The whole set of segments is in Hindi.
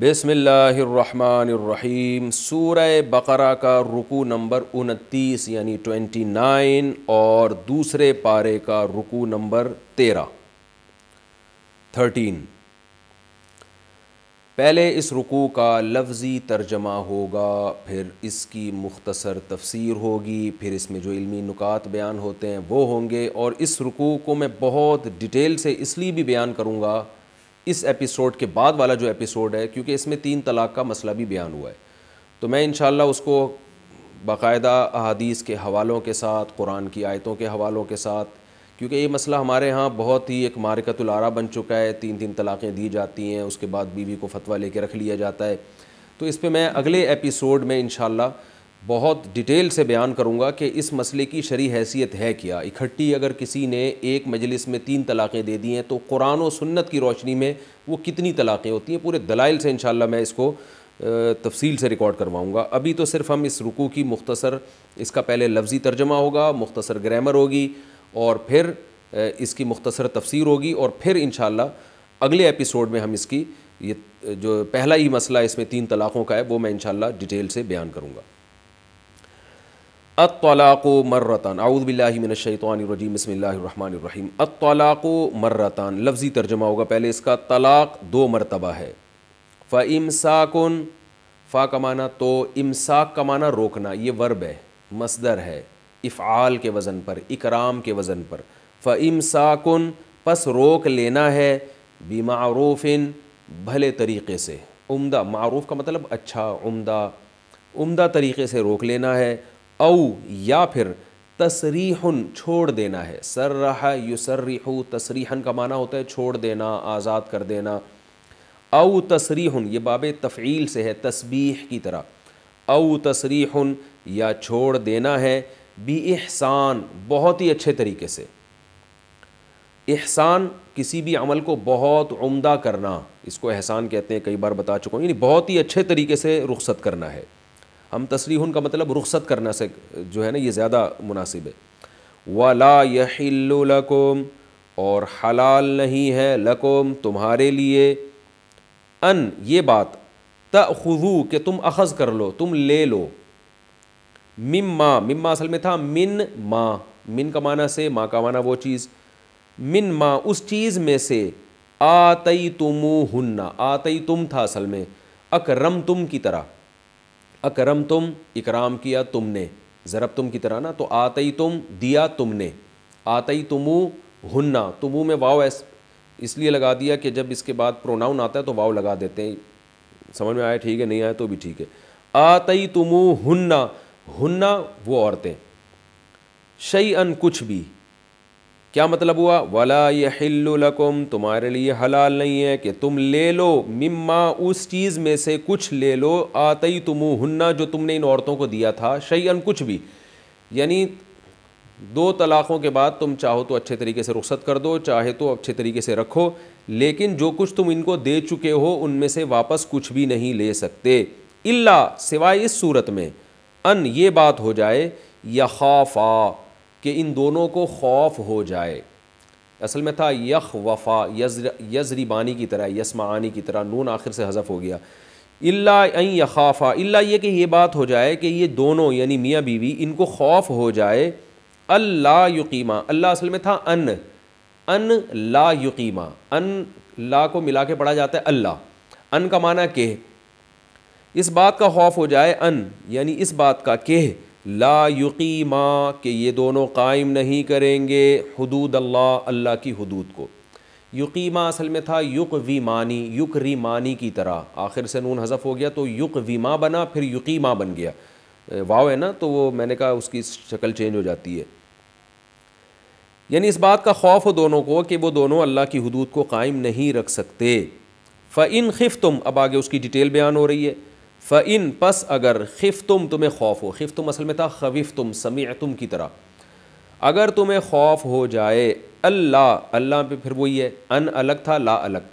बिसमीम सूर बकरा का रुकू नंबर उनतीस यानी ट्वेंटी नाइन और दूसरे पारे का रुकू नंबर तेरह थर्टीन पहले इस रुकू का लफ्ज़ी तर्जमा होगा फिर इसकी मुख्तसर तफसीर होगी फिर इसमें जो इल्मी नुकात बयान होते हैं वो होंगे और इस रुकू को मैं बहुत डिटेल से इसलिए भी बयान करूँगा इस एपिसोड के बाद वाला जो एपिसोड है क्योंकि इसमें तीन तलाक का मसला भी बयान हुआ है तो मैं इन उसको बाकायदा अहादीस के हवालों के साथ कुरान की आयतों के हवालों के साथ क्योंकि ये मसला हमारे यहाँ बहुत ही एक मारकतुलारा बन चुका है तीन तीन तलाक़ें दी जाती हैं उसके बाद बीवी को फतवा लेके रख लिया जाता है तो इस पर मैं अगले एपिसोड में इनशाला बहुत डिटेल से बयान करूंगा कि इस मसले की शरी हैसियत है क्या इकट्ठी अगर किसी ने एक मजलिस में तीन तलाक़ें दे दी हैं तो कुरान और सुन्नत की रोशनी में वो कितनी तलाक़ें होती हैं पूरे दलाइल से इन मैं इसको तफसील से रिकॉर्ड करवाऊँगा अभी तो सिर्फ हम इस रुकू की मुख्तसर इसका पहले लफ्ज़ी तर्जमा होगा मुख्तसर ग्रामर होगी और फिर इसकी मुख्तसर तफसीर होगी और फिर इन अगले एपिसोड में हम इसकी ये जो पहला ही मसला इसमें तीन तलाक़ों का है वो मैं इन डिटेल से बयान करूँगा अतलाक़ मर्रतान आउदबिल्लाशैतरजीम बसमीम अतलाक़ मर्रतान लफ्ज़ी तर्जमा होगा पहले इसका तलाक़ दो मरतबा है फ़ साकुन फ़ा कमाना तो इमसाक कमाना रोकना ये वर्ब है मसदर है इफ़ाल के वज़न पर इकराम के वज़न पर साकुन पस रोक लेना है बीमारूफिन भले तरीक़े से उमदा मरूफ़ का मतलब अच्छा उमदा उमदा तरीक़े से रोक लेना है औ या फिर तसरीहन छोड़ देना है सर्रह युसरह तसरीहन का माना होता है छोड़ देना आज़ाद कर देना औ तसरीहन ये बाब तफ़ील से है तस्बीह की तरह औ तसरीहन या छोड़ देना है बी एहसान बहुत ही अच्छे तरीके से एहसान किसी भी अमल को बहुत उम्दा करना इसको एहसान कहते हैं कई बार बता चुका हूँ यानी बहुत ही अच्छे तरीके से रुख्सत करना है हम तसरीहन का मतलब रुख्सत करना से जो है ना ये ज़्यादा मुनासिब है वला यहिल्लकुम और हलाल नहीं है लकुम तुम्हारे लिए अन ये बात तखुजू कि तुम अखज़ कर लो तुम ले लो मिम्मा मिम्मा असल में था मिन माँ मिन का माना से माँ का माना वो चीज़ मिन माँ उस चीज़ में से आतई तुम हन्ना आतई तुम था असल में अकरम तुम की तरह अकरम तुम इकराम किया तुमने ज़रब तुम की तरह ना तो आतई तुम दिया तुमने आतई तुमू हुन्ना तुमू में वाव ऐस इसलिए लगा दिया कि जब इसके बाद प्रोनाउन आता है तो वाव लगा देते हैं समझ में आया ठीक है नहीं आया तो भी ठीक है आतई तुमू हुन्ना हुन्ना वो औरतें शई अन कुछ भी क्या मतलब हुआ वला यहिल्लकुम तुम्हारे लिए हलाल नहीं है कि तुम ले लो मिम्मा उस चीज़ में से कुछ ले लो आतई हन्ना जो तुमने इन औरतों को दिया था शयन कुछ भी यानी दो तलाक़ों के बाद तुम चाहो तो अच्छे तरीके से रुख्सत कर दो चाहे तो अच्छे तरीके से रखो लेकिन जो कुछ तुम इनको दे चुके हो उनमें से वापस कुछ भी नहीं ले सकते इल्ला सिवाय इस सूरत में अन ये बात हो जाए या खाफा कि इन दोनों को खौफ हो जाए असल में था यख वफ़ा यजर यजरीबानी की तरह आनी की तरह नून आखिर से हज़फ हो गया इल्ला यखाफा इल्ला ये कि ये बात हो जाए कि ये दोनों यानी मियाँ बीवी इनको खौफ हो जाए अल्ला युकीमा अल्लाह असल में था अन अन ला युकीमा अन ला को मिला के पढ़ा जाता है अल्लाह अन का माना के इस बात का खौफ हो जाए अन यानी इस बात का केह ला युकी माँ के ये दोनों कायम नहीं करेंगे हदूद अल्लाह अल्लाह की हदूद को युकी माँ असल में था युक वी मानी युक री मानी की तरह आखिर से नून हज़फ़ हो गया तो युक वी माँ बना फिर युकी माँ बन गया वाव है ना तो वो मैंने कहा उसकी शक्ल चेंज हो जाती है यानी इस बात का खौफ हो दोनों को कि वो दोनों अल्लाह की हदूद को कायम नहीं रख सकते फ़ इन खिफ तुम अब आगे उसकी डिटेल बयान हो रही है फ़िन पस अगर खिफ तुम तुम्हें खौफ हो खिफ तुम असल में था खविफ तुम समी तुम की तरह अगर तुम्हें खौफ हो जाए अल्लाह अल्लाह पे फिर वही है अन अलग था ला अलग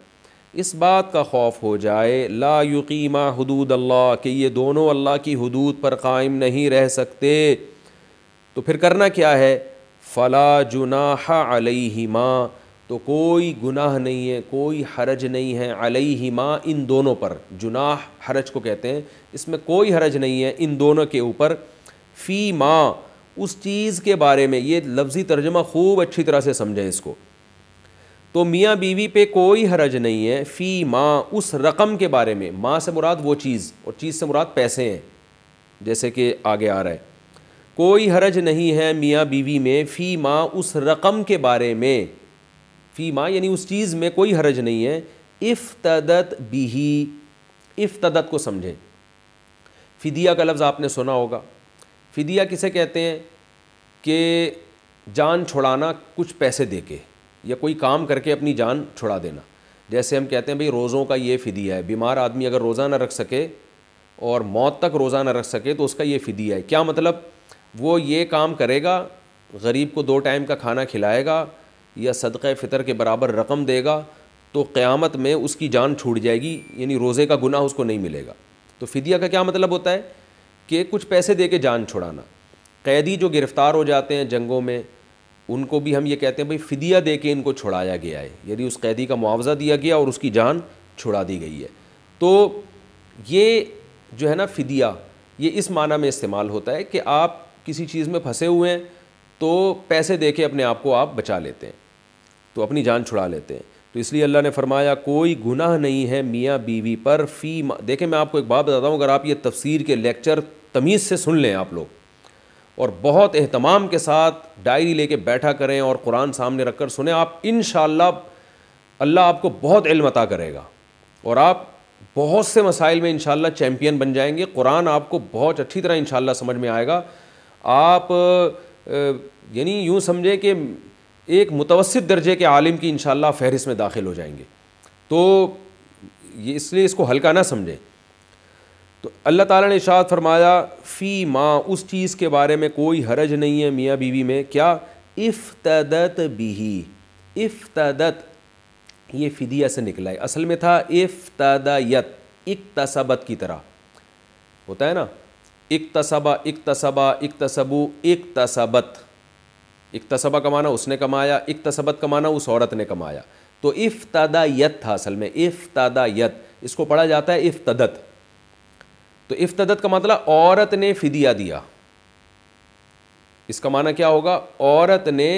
इस बात का खौफ हो जाए ला युकीमा हदूद अल्लाह के ये दोनों अल्लाह की हदूद पर कायम नहीं रह सकते तो फिर करना क्या है फ़ला जुनाहा अलहीमा तो कोई गुनाह नहीं है कोई हरज नहीं है अलई माँ इन दोनों पर जुनाह हरज को कहते हैं इसमें कोई हरज नहीं है इन दोनों के ऊपर फ़ी माँ उस चीज़ के बारे में ये लफ्ज़ी तर्जमा खूब अच्छी तरह से समझें इसको तो मियाँ बीवी पे कोई हरज नहीं है फ़ी माँ उस रकम के बारे में माँ से मुराद वो चीज़ और चीज़ से मुराद पैसे हैं जैसे कि आगे आ रहा है कोई हरज नहीं है मियाँ बीवी में फ़ी माँ उस रकम के बारे में फ़ीमा यानी उस चीज़ में कोई हरज नहीं है इफ़ तदत बिही इफ़ तदत को समझें फ़िदिया का लफ्ज़ आपने सुना होगा फ़िदिया किसे कहते हैं कि जान छुड़ाना कुछ पैसे दे के या कोई काम करके अपनी जान छुड़ा देना जैसे हम कहते हैं भाई रोज़ों का ये फ़िदिया है बीमार आदमी अगर रोज़ा ना रख सके और मौत तक रोज़ा ना रख सके तो उसका ये फ़िदिया है क्या मतलब वो ये काम करेगा गरीब को दो टाइम का खाना खिलाएगा या सदक़ फ़ितर के बराबर रकम देगा तो क़्यामत में उसकी जान छूट जाएगी यानी रोज़े का गुनाह उसको नहीं मिलेगा तो फदिया का क्या मतलब होता है कि कुछ पैसे दे के जान छुड़ाना कैदी जो गिरफ़्तार हो जाते हैं जंगों में उनको भी हम ये कहते हैं भाई फ़दिया दे के इनको छुड़ाया गया है यदि उस कैदी का मुआवजा दिया गया और उसकी जान छुड़ा दी गई है तो ये जो है ना फदिया ये इस माना में इस्तेमाल होता है कि आप किसी चीज़ में फंसे हुए हैं तो पैसे दे के अपने आप को आप बचा लेते हैं तो अपनी जान छुड़ा लेते हैं तो इसलिए अल्लाह ने फरमाया कोई गुनाह नहीं है मियाँ बीवी पर फ़ी देखें मैं आपको एक बात बताता हूँ अगर आप ये तफसीर के लेक्चर तमीज़ से सुन लें आप लोग और बहुत अहतमाम के साथ डायरी लेके बैठा करें और कुरान सामने रख कर सुने आप इन अल्लाह आपको बहुत इल्म अता करेगा और आप बहुत से मसाइल में इनशाला चैम्पियन बन जाएंगे कुरान आपको बहुत अच्छी तरह इन समझ में आएगा आप यानी यूँ समझे कि एक मुतवसत दर्जे के आलिम की इन फहरिस में दाखिल हो जाएंगे तो ये इसलिए इसको हल्का ना समझें तो अल्लाह ताला ने इशाद फरमाया फ़ी माँ उस चीज़ के बारे में कोई हरज नहीं है मियाँ बीवी में क्या इफ्तदत बिही इफ्तदत ये फ़िदिया से निकला है असल में था इफ्तदयत इकतसबत की तरह होता है ना इकतसबा इकतसबा इकतसबू इकतसबत इकतसबा कमाना उसने कमाया इकतसबत कमाना उस औरत ने कमाया तो इफ्तदायत था असल में इफ्तदायत इसको पढ़ा जाता है इफ्तदत तो इफ्तदत का मतलब औरत ने फिदिया दिया इसका माना क्या होगा औरत ने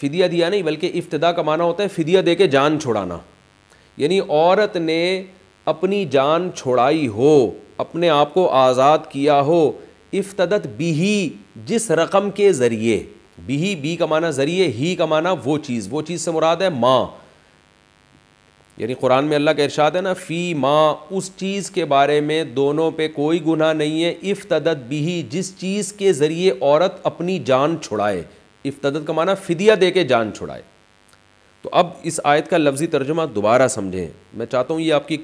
फिदिया दिया नहीं बल्कि इफ्तदा का माना होता है फिदिया दे के जान छोड़ाना यानी औरत ने अपनी जान छोड़ाई हो अपने आप को आज़ाद किया हो इफ्तदत बिही जिस रकम के ज़रिए बी ही बी का माना ज़रिए ही का माना वो चीज़ वो चीज़ से मुराद है माँ यानी कुरान में अल्लाह का इरशाद है ना फ़ी माँ उस चीज़ के बारे में दोनों पे कोई गुनाह नहीं है इफ्तदत बिही जिस चीज़ के ज़रिए औरत अपनी जान छुड़ाए इफ्तदत का माना फ़िदिया दे के जान छुड़ाए तो अब इस आयत का लफ्ज़ी तर्जुमा दोबारा समझें मैं चाहता हूँ ये आपकी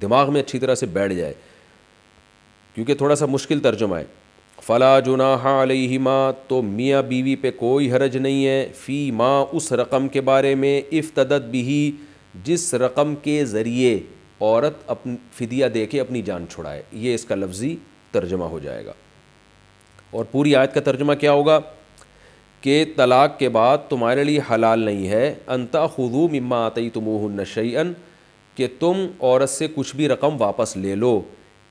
दिमाग में अच्छी तरह से बैठ जाए क्योंकि थोड़ा सा मुश्किल तर्जुमा है फ़ला जुनाहा अलहिमा तो मियाँ बीवी पे कोई हरज नहीं है फ़ी माँ उस रकम के बारे में इफ्तदत भी जिस रकम के ज़रिए औरत अपन फिदिया दे के अपनी जान छुड़ाए ये इसका लफ्ज़ी तर्जमा हो जाएगा और पूरी आयत का तर्जमा क्या होगा कि तलाक के बाद तुम्हारे लिए हलाल नहीं है अनता खुदू मम्मा आतई तुमह नशैन कि तुम औरत से कुछ भी रकम वापस ले लो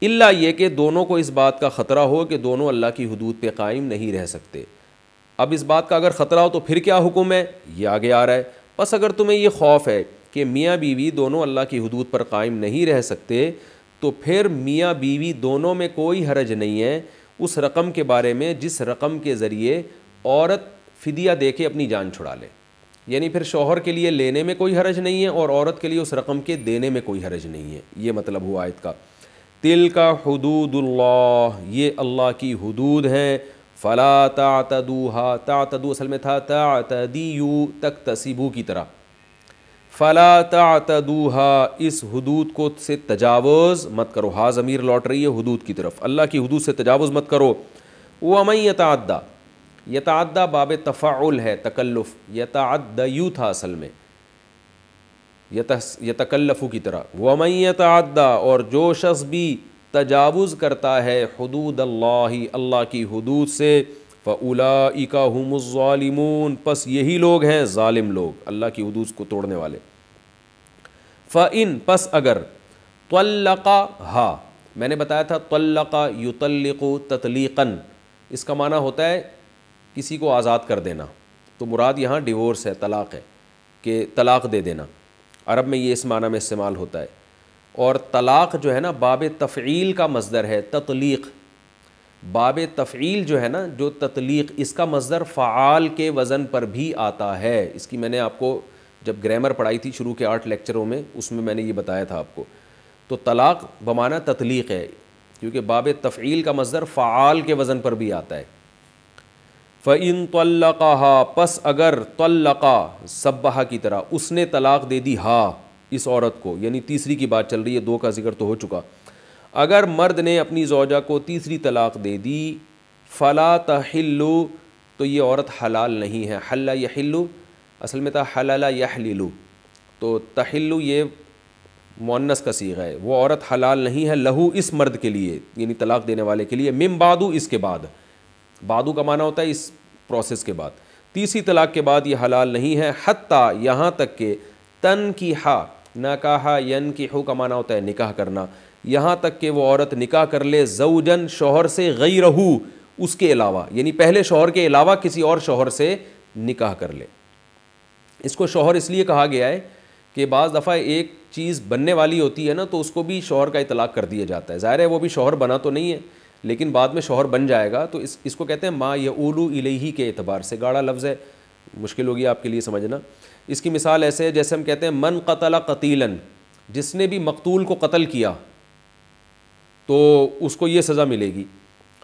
इल्ला ये कि दोनों को इस बात का ख़तरा हो कि दोनों अल्लाह की हदूद पर कायम नहीं रह सकते अब इस बात का अगर ख़तरा हो तो फिर क्या हुक्म है ये आगे आ रहा है बस अगर तुम्हें ये खौफ है कि मियाँ बीवी दोनों अल्लाह की हदूद पर कायम नहीं रह सकते तो फिर मियाँ बीवी दोनों में कोई हरज नहीं है उस रकम के बारे में जिस रकम के ज़रिए औरत फ़िदिया दे के अपनी जान छुड़ा ले यानी फिर शोहर के लिए लेने में कोई हरज नहीं है और औरत के लिए उस रकम के देने में कोई हरज नहीं है ये मतलब हुआ आयत का तिल का हदूदुल्लाह ये अल्लाह की हदूद हैं फ़ला तातदूहा तातदू असल में था तातदीयू तक तसीबू की तरह फ़ला तातदूहा इस हदूद को से तजावज़ मत करो हा ज़मीर लौट रही है हदूद की तरफ अल्लाह की हदूद से तजावज़ मत करो वमई यतादा यतादा बाब तफ़ाउल है तकल्लुफ़ यतादा था असल में य यतकल्लफ़ु की तरह वमैतदा और जो शख्स भी तजावुज़ करता है हदूद अल्लाह अल्लाह की हदूद से फ़लाका हमज़ालिमून पस यही लोग हैं ालिम लोग अल्लाह की हदूद को तोड़ने वाले फ़ इन पस अगर तल्लका हा मैंने बताया था तल्लका युतलक ततलीकन इसका माना होता है किसी को आज़ाद कर देना तो मुराद यहाँ डिवोर्स है तलाक़ है कि तलाक़ दे देना अरब में ये इस माना में इस्तेमाल होता है और तलाक़ जो है ना बाब तफ़ील का मजदर है ततलीक़ बाब तफ़ील जो है ना जो ततलीक़ इसका मजदर फ़ाल के वज़न पर भी आता है इसकी मैंने आपको जब ग्रामर पढ़ाई थी शुरू के आठ लेक्चरों में उसमें मैंने ये बताया था आपको तो तलाक़ बमाना ततलीक़ है क्योंकि बाब तफ़ील का मजदर फ़ाल के वज़न पर भी आता है फ़ैन तल्लक़ा पस अगर तल्लक़ा सब्बहा की तरह उसने तलाक़ दे दी हा इस औरत को यानी तीसरी की बात चल रही है दो का जिक्र तो हो चुका अगर मर्द ने अपनी जोजा को तीसरी तलाक़ दे दी फ़ला तहल्लु तो ये औरत हलाल नहीं है हल्ला यहल्लु असल में था हलाला यहलिलु तो तहल्लु ये मुन्नस का सीगा है वो औरत हलाल नहीं है लहू इस मर्द के लिए यानी तलाक़ देने वाले के लिए मिमबादू इसके बाद बादू का माना होता है इस प्रोसेस के बाद तीसरी तलाक के बाद ये हलाल नहीं है हती यहाँ तक के तन की हा नाकाहा यन की हो का माना होता है निकाह करना यहाँ तक के वो औरत निकाह कर ले जऊजन शोहर से गई रहू उसके अलावा यानी पहले शोहर के अलावा किसी और शोहर से निकाह कर ले इसको शोहर इसलिए कहा गया है कि बज़ दफ़ा एक चीज़ बनने वाली होती है ना तो उसको भी शोहर का इतलाक़ कर दिया जाता है ज़ाहिर है वो भी शोहर बना तो नहीं है लेकिन बाद में शोहर बन जाएगा तो इस इसको कहते हैं माँ या ओलू इलेही के एतबार से गाढ़ा लफ्ज़ है मुश्किल होगी आपके लिए समझना इसकी मिसाल ऐसे है जैसे हम कहते हैं मन कतला कतीलन जिसने भी मकतूल को कत्ल किया तो उसको ये सज़ा मिलेगी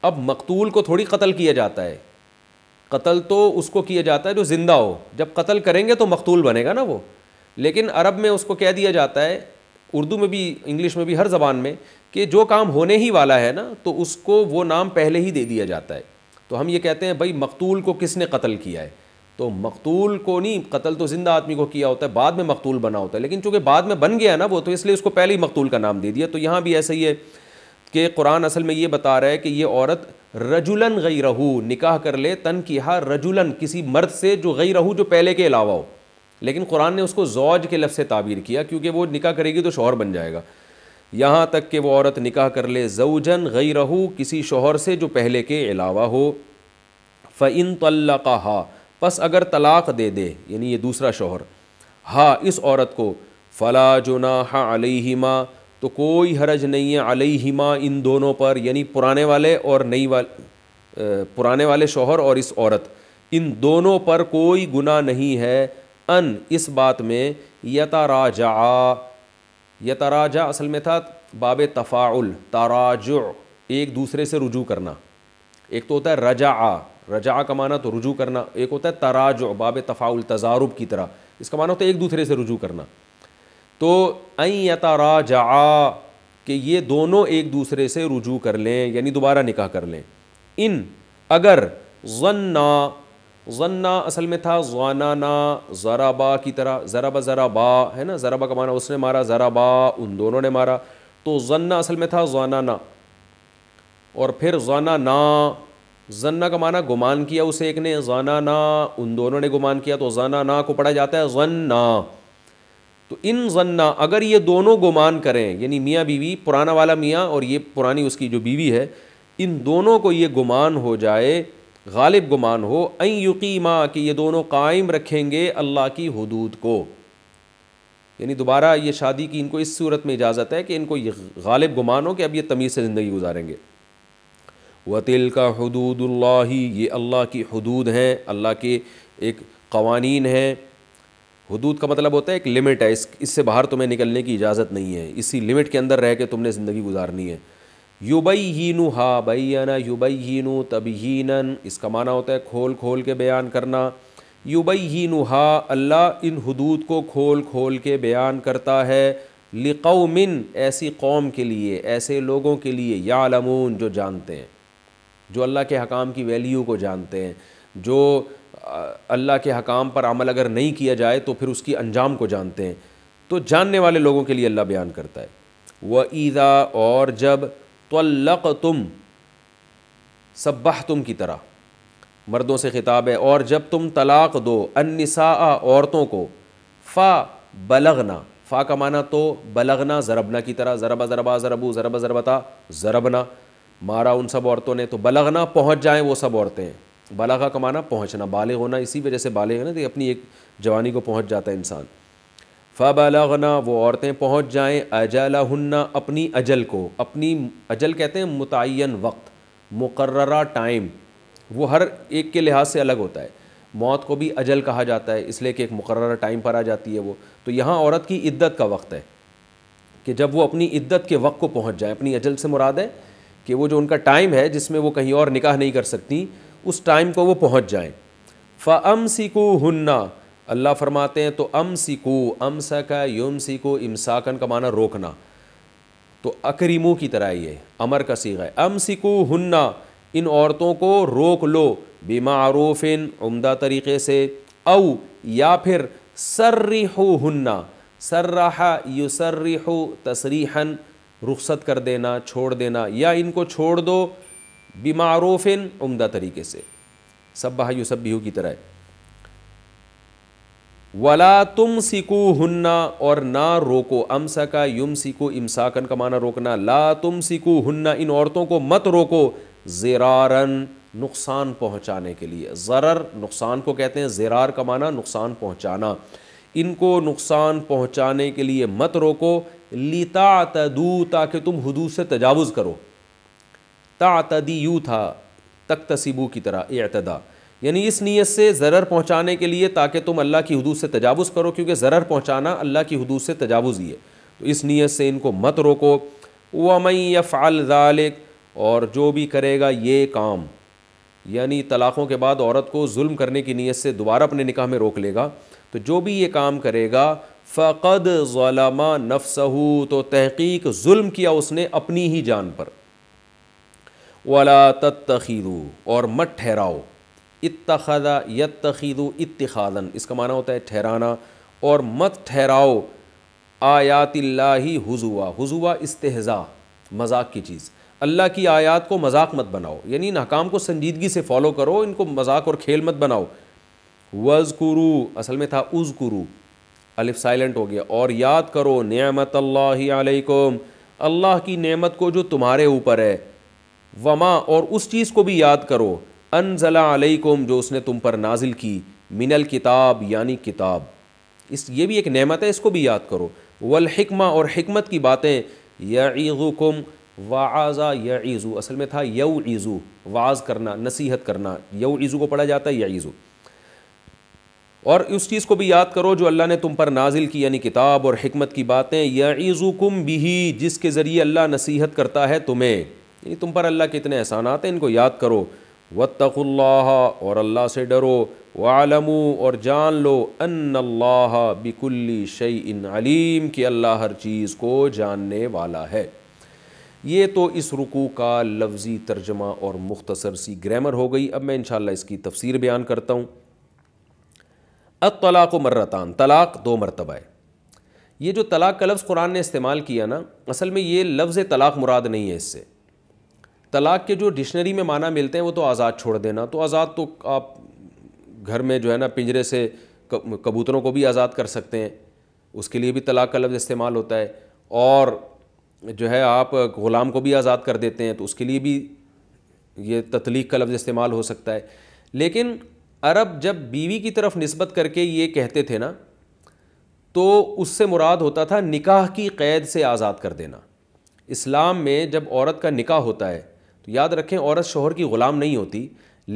अब मकतूल को थोड़ी कत्ल किया जाता है कत्ल तो उसको किया जाता है जो ज़िंदा हो जब कत्ल करेंगे तो मकतूल बनेगा ना वो लेकिन अरब में उसको कह दिया जाता है उर्दू में भी इंग्लिश में भी हर ज़बान में कि जो काम होने ही वाला है ना तो उसको वो नाम पहले ही दे दिया जाता है तो हम ये कहते हैं भाई मकतूल को किसने कत्ल किया है तो मकतूल को नहीं कत्ल तो ज़िंदा आदमी को किया होता है बाद में मकतूल बना होता है लेकिन चूँकि बाद में बन गया ना वो तो इसलिए उसको पहले ही मकतूल का नाम दे दिया तो यहाँ भी ऐसा ही है कि कुरान असल में ये बता रहा है कि ये औरत रजुलन गई रहू निकाह कर ले तन की हा रजुलन किसी मर्द से जो गई रहू जो पहले के अलावा हो लेकिन कुरान ने उसको जौज के लफ्ज़ से ताबीर किया क्योंकि वो निकाह करेगी तो शोहर बन जाएगा यहाँ तक कि वो औरत निकाह कर ले जऊजन गई रहू किसी शोहर से जो पहले के अलावा हो का तल्लक़ा बस अगर तलाक़ दे दे यानी ये दूसरा शोहर हाँ इस औरत को फ़ला जुना अलहिमा तो कोई हरज नहीं है अलई ही माँ इन दोनों पर यानी पुराने वाले और नई वाल पुराने वाले शोहर और इस औरत इन दोनों पर कोई गुना नहीं है अन इस बात में यता यताराजा यह तराजा असल में था बाब तफ़ाउल ताराज एक दूसरे से रुजू करना एक तो होता है रजा आ रजा का माना तो रुजू करना एक होता है तराज बाब तफ़ाउल तजारुब की तरह इसका माना होता है एक दूसरे से रुजू करना तो आई या आ कि ये दोनों एक दूसरे से रुजू कर लें यानी दोबारा निकाह कर लें इन अगर जन्ना जन्ना असल में था जाना ना जरा बा की तरह जरा ज़राबा बा है ना जरा बा का माना उसने मारा जरा बा उन दोनों ने मारा तो जन्ना असल में था जाना ना और फिर जाना ना जन्ना का माना गुमान किया उसे एक ने जाना ना उन दोनों ने गुमान किया तो जाना ना को पढ़ा जाता है जन्ना तो इन जन्ना अगर ये दोनों गुमान करें यानी मियाँ बीवी पुराना वाला मियाँ और ये पुरानी उसकी जो बीवी है इन दोनों को ये गुमान हो जाए गालिब गुमान हो अं माँ कि ये दोनों कायम रखेंगे अल्लाह की हदूद को यानी दोबारा ये शादी की इनको इस सूरत में इजाज़त है कि इनको ये गालिब गुमान हो कि अब ये तमीज़ से ज़िंदगी गुजारेंगे वतिल का हदूदल्ला ये अल्लाह की हदूद हैं अल्लाह के एक कवानीन हैं हदूद का मतलब होता है एक लिमिट है इस इससे बाहर तुम्हें निकलने की इजाज़त नहीं है इसी लिमिट के अंदर रह के तुमने ज़िंदगी गुजारनी है ही नु हा तब ही तबहीनन इसका माना होता है खोल खोल के बयान करना नु हा अल्लाह इन हदूद को खोल खोल के बयान करता है लिकौमिन ऐसी कौम के लिए ऐसे लोगों के लिए यालमून जो जानते हैं जो अल्लाह के हकाम की वैल्यू को जानते हैं जो अल्लाह के हकाम पर अमल अगर नहीं किया जाए तो फिर उसकी अंजाम को जानते हैं तो जानने वाले लोगों के लिए अल्लाह बयान करता है व ईदा और जब तल्लक तुम सब्बाह तुम की तरह मर्दों से ख़िताब है और जब तुम तलाक़ दो अनसा औरतों को फ़ा बलगना फ़ा का माना तो बलगना ज़रबना की तरह ज़रबा ज़रबा ज़रबू ज़रबा ज़रबता ज़रबना मारा उन सब औरतों ने तो बलगना पहुँच जाएँ वो सब औरतें बलगा का माना पहुँचना बालिग होना इसी वजह से बालिग होना तो अपनी एक जवानी को पहुँच जाता है इंसान फ़बलगना वो औरतें पहुँच जाएँ हन्ना अपनी अजल को अपनी अजल कहते हैं मुतन वक्त मुकर्रा टाइम वो हर एक के लिहाज से अलग होता है मौत को भी अजल कहा जाता है इसलिए कि एक मुकर टाइम पर आ जाती है वो तो यहाँ औरत की इद्दत का वक्त है कि जब वो अपनी इद्दत के वक्त को पहुँच जाए अपनी अजल से मुराद है कि वो जो उनका टाइम है जिसमें वो कहीं और निकाह नहीं कर सकती उस टाइम को वो पहुँच जाएँ फ़म सिकू हन्ना अल्लाह फरमाते हैं तो अम सिको अम सका यम सिको इमसाकन का माना रोकना तो अकरीमू की तरह ये अमर का सीगा है अम सिको हन्ना इन औरतों को रोक लो बेमारूफिन उमदा तरीक़े से औ या फिर सर्रिहो हन्ना सर्राहा युसर्रिहो तसरीहन रुखसत कर देना छोड़ देना या इनको छोड़ दो बीमा बेमारूफिन उमदा तरीके से सब बहा युसब की तरह है वला तुम सिकू हन्ना और ना रोको अमसा का युम सिको इमसाकन का माना रोकना ला तुम सिकू हन्ना इन औरतों को मत रोको ज़रारन नुकसान पहुंचाने के लिए ज़रर नुकसान को कहते हैं ज़रार का माना नुकसान पहुंचाना इनको नुकसान पहुंचाने के लिए मत रोको लिता तदू ताकि तुम हदू से तजावुज़ करो तातदी यू था तक तसीबू की तरह एतदा यानी इस नीयत से ज़रर पहुँचाने के लिए ताकि तुम अल्लाह की हदूद से तजावुज़ करो क्योंकि ज़रर पहुँचाना अल्लाह की हदूद से तजावज़ ही है तो इस नीयत से इनको मत रोको वमई फ़ाल ज़ालिक और जो भी करेगा ये काम यानी तलाक़ों के बाद औरत को जुल्म करने की नीयत से दोबारा अपने निकाह में रोक लेगा तो जो भी ये काम करेगा फ़क़द ज़लमा नफसहू तो तहकीक जुल्म किया उसने अपनी ही जान पर वला तत्तखीरू और मत ठहराओ इतखदा तखीदु इतखादन इसका माना होता है ठहराना और मत ठहराओ आयातिल्लाही हुजुआ हुजुआ इस्तेजा मजाक की चीज़ अल्लाह की आयात को मजाक मत बनाओ यानी नाकाम को संजीदगी से फॉलो करो इनको मजाक और खेल मत बनाओ वज़कुरु असल में था उज कुरू अलिफ साइलेंट हो गया और याद करो नियामत अलैकुम अल्लाह की नेमत को जो तुम्हारे ऊपर है वमा और उस चीज़ को भी याद करो अनजला अलैकुम जो उसने तुम पर नाजिल की मिनल किताब यानी किताब इस ये भी एक नेमत है इसको भी याद करो वलहिकमा और हमत की बातें यीज़ुकुम वाज़ा यीज़ू असल में था यऊ ईज़ू वाज करना नसीहत करना यऊ ईज़ू को पढ़ा जाता है यीज़ू और उस चीज़ को भी याद करो जो अल्लाह ने तुम पर नाजिल की यानी किताब और हमत की बातें यीज़ुकुम भी जिसके ज़रिए अल्लाह नसीहत करता है तुम्हें यानी तुम पर अल्लाह के इतने एहसानात हैं इनको याद करो वतल्ला और अल्लाह से डरो वालमू और जान लो अल्लाह बिकुल्ली शई इन अलीम कि अल्लाह हर चीज़ को जानने वाला है ये तो इस रुकू का लफ्ज़ी तर्जमा और मुख्तसर सी ग्रामर हो गई अब मैं इन इसकी तफसीर बयान करता हूँ अतलाक़ मर्रतान तलाक़ दो मरतबा ये जो तलाक़ का लफ्ज़ कुरान ने इस्तेमाल किया ना असल में ये लफ्ज़ तलाक़ मुराद नहीं है इससे तलाक के जो डिक्शनरी में माना मिलते हैं वो तो आज़ाद छोड़ देना तो आज़ाद तो आप घर में जो है ना पिंजरे से कबूतरों को भी आज़ाद कर सकते हैं उसके लिए भी तलाक का लफ्ज़ इस्तेमाल होता है और जो है आप ग़ुलाम को भी आज़ाद कर देते हैं तो उसके लिए भी ये ततलीक का लफ्ज़ इस्तेमाल हो सकता है लेकिन अरब जब बीवी की तरफ नस्बत करके ये कहते थे ना तो उससे मुराद होता था निकाह की क़ैद से आज़ाद कर देना इस्लाम में जब औरत का निकाह होता है तो याद रखें औरत शोहर की ग़ुलाम नहीं होती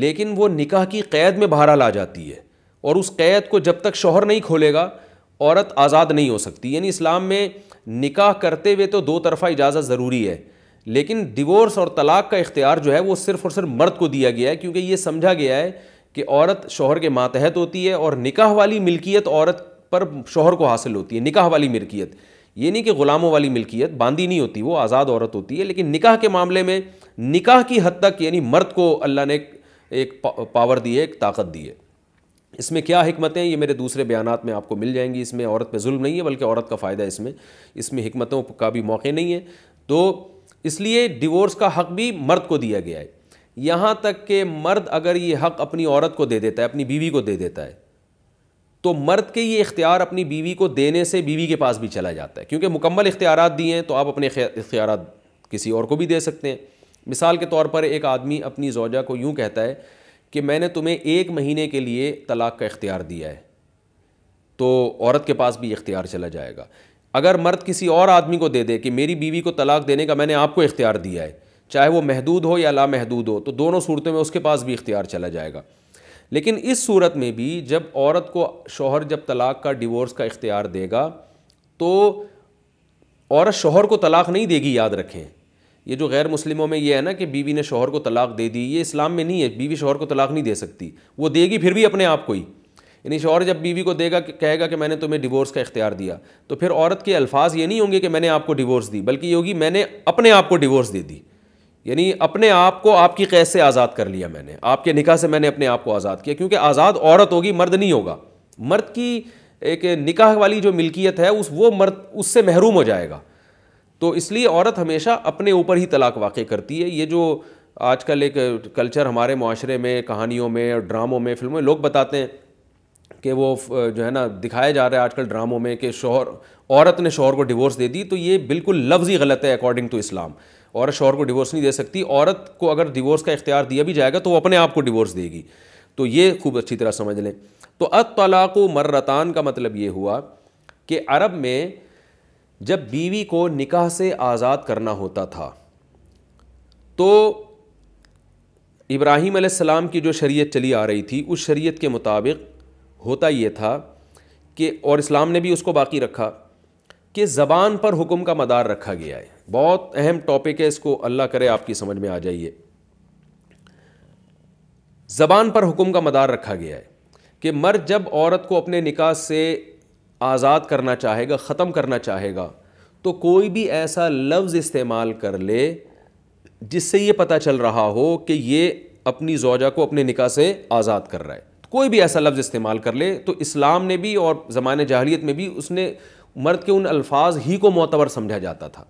लेकिन वो निकाह की क़ैद में बहरहाल आ जाती है और उस क़ैद को जब तक शोहर नहीं खोलेगा औरत आज़ाद नहीं हो सकती यानी इस्लाम में निकाह करते हुए तो दो तरफ़ा इजाज़त ज़रूरी है लेकिन डिवोर्स और तलाक का इख्तियार जो है वो सिर्फ़ और सिर्फ मर्द को दिया गया है क्योंकि ये समझा गया है कि औरत शोहर के मातहत होती है और निकाह वाली मिल्कियत औरत पर शोहर को हासिल होती है निकाह वाली मिल्कियत ये नहीं कि ग़ुलामों वाली मिल्कियत बांधी नहीं होती वो आज़ाद औरत होती है लेकिन निकाह के मामले में निकाह की हद तक यानी मर्द को अल्लाह ने एक पावर दी है एक ताकत दी है इसमें क्या हमतें ये मेरे दूसरे बयान में आपको मिल जाएंगी इसमें औरत पे जुल्म नहीं है बल्कि औरत का फ़ायदा इसमें इसमें हमतों का भी मौके नहीं है तो इसलिए डिवोर्स का हक़ भी मर्द को दिया गया है यहाँ तक कि मर्द अगर ये हक़ अपनी औरत को दे देता है अपनी बीवी को दे देता है तो मर्द के ये इख्तियार अपनी बीवी को देने से बीवी के पास भी चला जाता है क्योंकि मुकम्मल इख्तियार दिए हैं तो आप अपने इख्तियार किसी और को भी दे सकते हैं मिसाल के तौर पर एक आदमी अपनी जोजा को यूँ कहता है कि मैंने तुम्हें एक महीने के लिए तलाक़ का इख्तियार दिया है तो औरत के पास भी इख्तियार चला जाएगा अगर मर्द किसी और आदमी को दे दे कि मेरी बीवी को तलाक देने का मैंने आपको इख्तियार दिया है चाहे वो महदूद हो या लामहदूद हो तो दोनों सूरतों में उसके पास भी इख्तियार चला जाएगा लेकिन इस सूरत में भी जब औरत को शोहर जब तलाक का डिवोर्स का इख्तियार देगा तो औरत शोहर को तलाक नहीं देगी याद रखें ये जो गैर मुस्लिमों में ये है ना कि बीवी ने शोहर को तलाक दे दी ये इस्लाम में नहीं है बीवी शोहर को तलाक नहीं दे सकती वो देगी फिर भी अपने आप को ही यानी शोहर जब बीवी को देगा कहेगा कि मैंने तुम्हें डिवोर्स का इख्तियार दिया तो फिर औरत के अल्फाज ये नहीं होंगे कि मैंने आपको डिवोर्स दी बल्कि योगी मैंने अपने आप को डिवोर्स दे दी यानी अपने आप को आपकी कैद से आज़ाद कर लिया मैंने आपके निकाह से मैंने अपने आप को आज़ाद किया क्योंकि आज़ाद औरत होगी मर्द नहीं होगा मर्द की एक निकाह वाली जो मिल्कियत है उस वो मर्द उससे महरूम हो जाएगा तो इसलिए औरत हमेशा अपने ऊपर ही तलाक वाक़ करती है ये जो आजकल एक कल्चर हमारे माशरे में कहानियों में और ड्रामों में फिल्मों में लोग बताते हैं कि वो जो है ना दिखाया जा रहा है आजकल ड्रामों में कि शोहर औरत ने शोहर को डिवोर्स दे दी तो ये बिल्कुल लफ्ज़ ही गलत है अकॉर्डिंग टू इस्लाम औरत शोहर को डिवोर्स नहीं दे सकती औरत को अगर डिवोर्स का इख्तियार दिया भी जाएगा तो वो अपने आप को डिवोर्स देगी तो ये खूब अच्छी तरह समझ लें तो अत तलाक़ मर्रतान का मतलब ये हुआ कि अरब में जब बीवी को निकाह से आज़ाद करना होता था तो इब्राहीम सलाम की जो शरीयत चली आ रही थी उस शरीयत के मुताबिक होता ये था कि और इस्लाम ने भी उसको बाकी रखा कि ज़बान पर हुक्म का मदार रखा गया है बहुत अहम टॉपिक है इसको अल्लाह करे आपकी समझ में आ जाइए ज़बान पर हुक्म का मदार रखा गया है कि मर्द जब औरत को अपने निकाह से आज़ाद करना चाहेगा ख़त्म करना चाहेगा तो कोई भी ऐसा लफ्ज़ इस्तेमाल कर ले जिससे ये पता चल रहा हो कि ये अपनी जोजा को अपने निका से आज़ाद कर रहा है तो कोई भी ऐसा लफ्ज़ इस्तेमाल कर ले तो इस्लाम ने भी और ज़मान जहलीत में भी उसने मर्द के उन अल्फाज ही को मोतबर समझा जाता था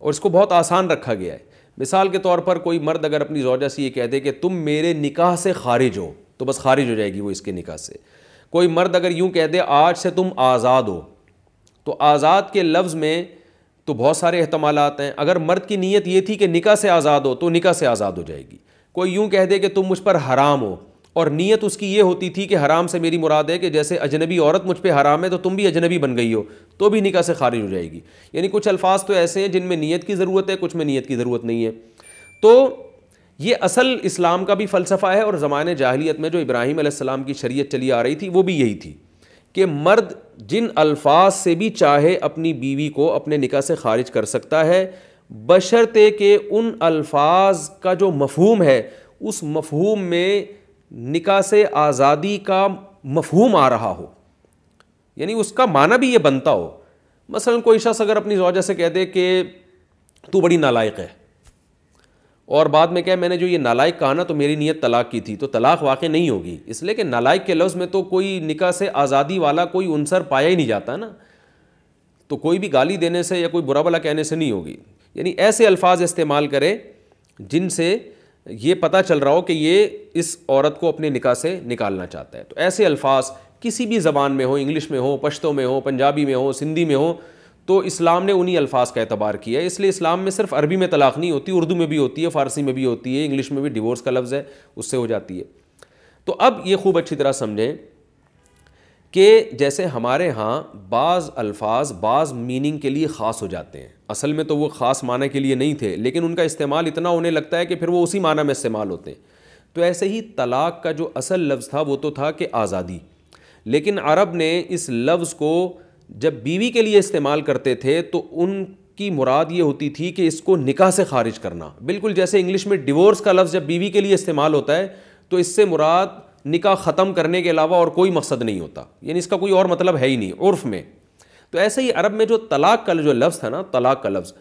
और इसको बहुत आसान रखा गया है मिसाल के तौर पर कोई मर्द अगर अपनी जोजा से ये कह दे कि तुम मेरे निकाह से खारिज हो तो बस खारिज हो जाएगी वो इसके निकाह से कोई मर्द अगर यूँ कह दे आज से तुम आज़ाद हो तो आज़ाद के लफ्ज़ में तो बहुत सारे अहतमाल हैं अगर मर्द की नीयत ये थी कि निका से आज़ाद हो तो निका से आज़ाद हो जाएगी कोई यूँ कह दे कि तुम मुझ पर हराम हो और नीयत उसकी ये होती थी कि हराम से मेरी मुराद है कि जैसे अजनबी औरत मुझ पर हराम है तो तुम भी अजनबी बन गई हो तो भी निका से खारिज हो जाएगी यानी कुछ अल्फाज तो ऐसे हैं जिनमें नीयत की ज़रूरत है कुछ में नीयत की ज़रूरत नहीं है तो ये असल इस्लाम का भी फ़लसफ़ा है और ज़माने जाहलीत में जो इब्राहिम आसमाम की शरीय चली आ रही थी वो भी यही थी कि मर्द जिन अल्फाज से भी चाहे अपनी बीवी को अपने निका से खारिज कर सकता है बशर्ते के उन अल्फाज का जो मफहूम है उस मफहूम में निका से आज़ादी का मफहूम आ रहा हो यानी उसका माना भी ये बनता हो मसलन कोई शख्स अगर अपनी जौजा से कह दे कि तू बड़ी नालायक है और बाद में क्या मैंने जो ये नालायक कहा ना तो मेरी नीयत तलाक की थी तो तलाक वाक़ नहीं होगी इसलिए कि नालायक के लफ्ज़ में तो कोई निका से आज़ादी वाला कोई उनसर पाया ही नहीं जाता ना तो कोई भी गाली देने से या कोई बुरा भला कहने से नहीं होगी यानी ऐसे अल्फाज इस्तेमाल करें जिनसे ये पता चल रहा हो कि ये इस औरत को अपने निका से निकालना चाहता है तो ऐसे अल्फाज किसी भी ज़बान में हो इंग्लिश में हो पश्तों में हो पंजाबी में हो सिंधी में हो तो इस्लाम ने उन्हीं अल्फाज का एतबार किया है इसलिए इस्लाम में सिर्फ अरबी में तलाक नहीं होती उर्दू में भी होती है फ़ारसी में भी होती है इंग्लिश में भी डिवोर्स का लफ्ज़ है उससे हो जाती है तो अब ये खूब अच्छी तरह समझें कि जैसे हमारे यहाँ बाज़ अल्फाज बाज़ मीनिंग के लिए ख़ास हो जाते हैं असल में तो वो ख़ास माना के लिए नहीं थे लेकिन उनका इस्तेमाल इतना होने लगता है कि फिर वो उसी माना में इस्तेमाल होते हैं तो ऐसे ही तलाक का जो असल लफ्ज़ था वो तो था कि आज़ादी लेकिन अरब ने इस लफ्ज़ को जब बीवी के लिए इस्तेमाल करते थे तो उनकी मुराद ये होती थी कि इसको निका से खारिज करना बिल्कुल जैसे इंग्लिश में डिवोर्स का लफ्ज़ जब बीवी के लिए इस्तेमाल होता है तो इससे मुराद निकाह ख़त्म करने के अलावा और कोई मकसद नहीं होता यानी इसका कोई और मतलब है ही नहीं उर्फ में तो ऐसे ही अरब में जो तलाक का जो लफ्ज़ था ना तलाक का लफ्ज़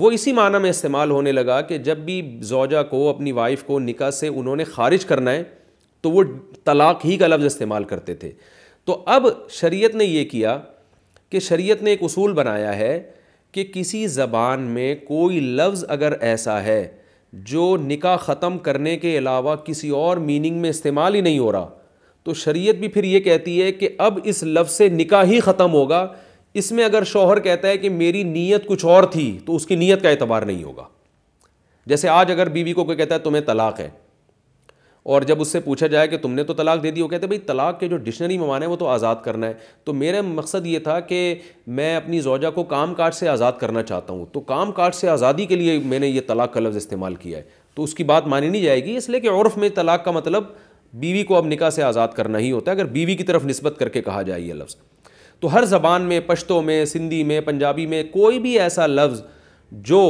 वो इसी माना में इस्तेमाल होने लगा कि जब भी जोजा को अपनी वाइफ को निका से उन्होंने खारिज करना है तो वो तलाक ही का लफ्ज़ इस्तेमाल करते थे तो अब शरीयत ने यह किया कि शरीयत ने एक उसूल बनाया है कि किसी ज़बान में कोई लफ्ज़ अगर ऐसा है जो निका ख़त्म करने के अलावा किसी और मीनिंग में इस्तेमाल ही नहीं हो रहा तो शरीयत भी फिर ये कहती है कि अब इस लफ्ज़ से निका ही ख़त्म होगा इसमें अगर शोहर कहता है कि मेरी नीयत कुछ और थी तो उसकी नीयत का एतबार नहीं होगा जैसे आज अगर बीवी को कोई कहता है तुम्हें तलाक़ है और जब उससे पूछा जाए कि तुमने तो तलाक दे दी वो कहते भाई तलाक के जो डिक्शनरी में माना है वो तो आज़ाद करना है तो मेरा मकसद ये था कि मैं अपनी जोजा को काम काज से आज़ाद करना चाहता हूँ तो काम काज से आज़ादी के लिए मैंने ये तलाक का लफ्ज़ इस्तेमाल किया है तो उसकी बात मानी नहीं जाएगी इसलिए कि औरफ में तलाक का मतलब बीवी को अब निका से आज़ाद करना ही होता है अगर बीवी की तरफ नस्बत करके कहा जाए ये लफ्ज़ तो हर जबान में पश्तों में सिंधी में पंजाबी में कोई भी ऐसा लफ्ज़ जो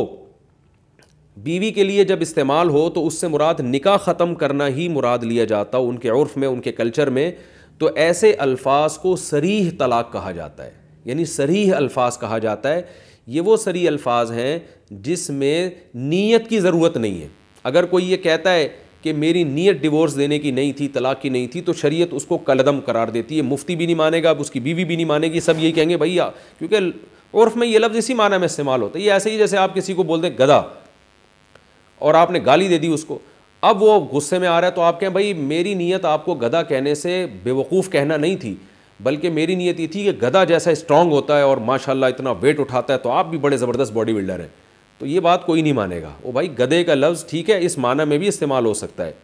बीवी के लिए जब इस्तेमाल हो तो उससे मुराद निका ख़त्म करना ही मुराद लिया जाता उनके उर्फ में उनके कल्चर में तो ऐसे अल्फाज को सरीह तलाक कहा जाता है यानी सरीह अल्फाज कहा जाता है ये वो सरी अल्फाज हैं जिसमें नीयत की ज़रूरत नहीं है अगर कोई ये कहता है कि मेरी नीयत डिवोर्स देने की नहीं थी तलाक की नहीं थी तो शरीयत उसको कलदम करार देती है मुफ्ती भी नहीं मानेगा अब उसकी बीवी भी नहीं मानेगी सब यही कहेंगे भैया क्योंकि उर्फ में ये लफ्ज़ इसी माना में इस्तेमाल होता है ये ऐसे ही जैसे आप किसी को बोलते दें गधा और आपने गाली दे दी उसको अब वो गुस्से में आ रहा है तो आप कहें भाई मेरी नीयत आपको गधा कहने से बेवकूफ़ कहना नहीं थी बल्कि मेरी नीयत ये थी कि गधा जैसा स्ट्रांग होता है और माशाल्लाह इतना वेट उठाता है तो आप भी बड़े ज़बरदस्त बॉडी बिल्डर हैं तो ये बात कोई नहीं मानेगा वो भाई गधे का लफ्ज़ ठीक है इस माना में भी इस्तेमाल हो सकता है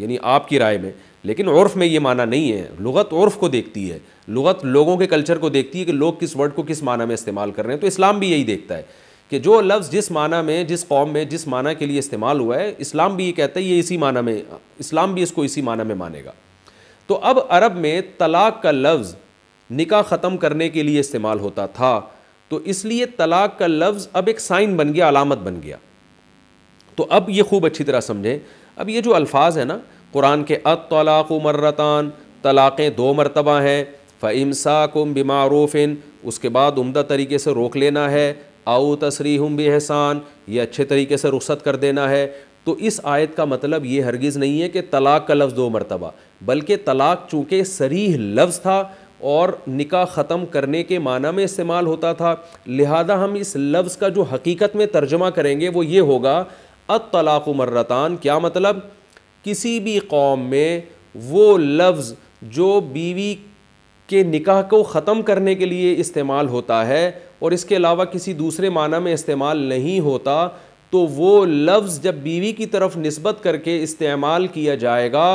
यानी आपकी राय में लेकिन उर्फ़ में ये माना नहीं है लगत उर्फ़ को देखती है लगत लोगों के कल्चर को देखती है कि लोग किस वर्ड को किस माना में इस्तेमाल कर रहे हैं तो इस्लाम भी यही देखता है कि जो लफ्ज़ जिस माना में जिस कौम में जिस माना के लिए इस्तेमाल हुआ है इस्लाम भी ये कहता है ये इसी माना में इस्लाम भी इसको इसी माना में मानेगा तो अब अरब में तलाक का लफ्ज़ निका ख़त्म करने के लिए इस्तेमाल होता था तो इसलिए तलाक का लफ्ज़ अब एक साइन बन गया अलामत बन गया तो अब ये खूब अच्छी तरह समझें अब ये जो अल्फाज है ना कुरान के अतलाक मर्रतान तलाक़ें दो मरतबा हैं फ़मसा कुम बीमारूफिन उसके बाद उमदा तरीके से रोक लेना है आउ तसरी भी एहसान ये अच्छे तरीके से रुखत कर देना है तो इस आयत का मतलब ये हरगिज़ नहीं है कि तलाक़ का लफ्ज़ दो मरतबा बल्कि तलाक़ चूँकि सरीह लफ्ज़ था और निका ख़त्म करने के माना में इस्तेमाल होता था लिहाजा हम इस लफ्ज़ का जो हकीकत में तर्जमा करेंगे वो ये होगा अतलाक तलाक़ मर्रतान क्या मतलब किसी भी कौम में वो लफ्ज़ जो बीवी के निकाह को ख़त्म करने के लिए इस्तेमाल होता है और इसके अलावा किसी दूसरे माना में इस्तेमाल नहीं होता तो वो लफ्ज़ जब बीवी की तरफ नस्बत करके इस्तेमाल किया जाएगा